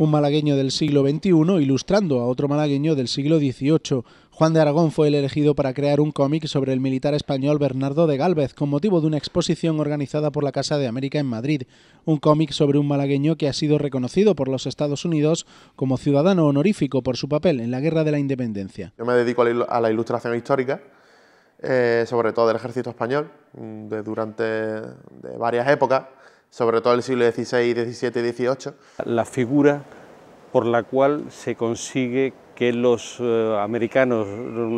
un malagueño del siglo XXI ilustrando a otro malagueño del siglo XVIII. Juan de Aragón fue el elegido para crear un cómic sobre el militar español Bernardo de Gálvez con motivo de una exposición organizada por la Casa de América en Madrid, un cómic sobre un malagueño que ha sido reconocido por los Estados Unidos como ciudadano honorífico por su papel en la Guerra de la Independencia. Yo me dedico a la ilustración histórica, eh, sobre todo del ejército español, mm, durante varias épocas sobre todo el siglo XVI, XVII y XVIII. La figura por la cual se consigue que los eh, americanos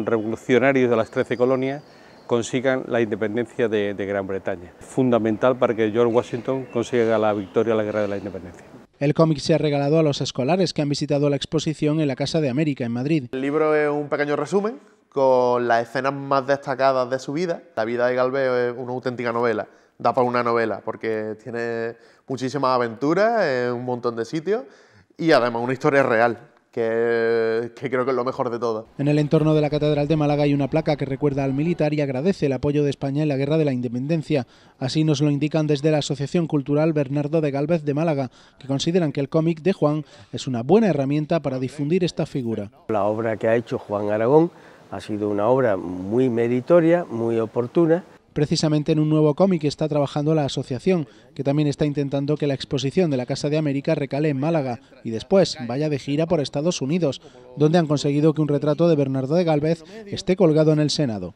revolucionarios de las trece colonias consigan la independencia de, de, Gran Bretaña. Fundamental para que George Washington consiga la victoria en la Guerra de la Independencia. El cómic se ha regalado a los escolares que han visitado la exposición en la Casa de América, en Madrid. El libro es un pequeño resumen con las escenas más destacadas de su vida. La vida de Galvez es una auténtica novela da para una novela, porque tiene muchísimas aventuras en un montón de sitios y además una historia real, que, que, creo que es lo mejor de todo. En el entorno de la Catedral de Málaga hay una placa que recuerda al militar y agradece el apoyo de España en la Guerra de la Independencia. Así nos lo indican desde la Asociación Cultural Bernardo de Galvez de Málaga, que consideran que el cómic de Juan es una buena herramienta para difundir esta figura. La obra que ha hecho Juan Aragón ha sido una obra muy meritoria, muy oportuna, precisamente en un nuevo cómic está trabajando la asociación, que también está intentando que la exposición de la Casa de América recale en Málaga y después vaya de gira por Estados Unidos, donde han conseguido que un retrato de Bernardo de Galvez esté colgado en el Senado.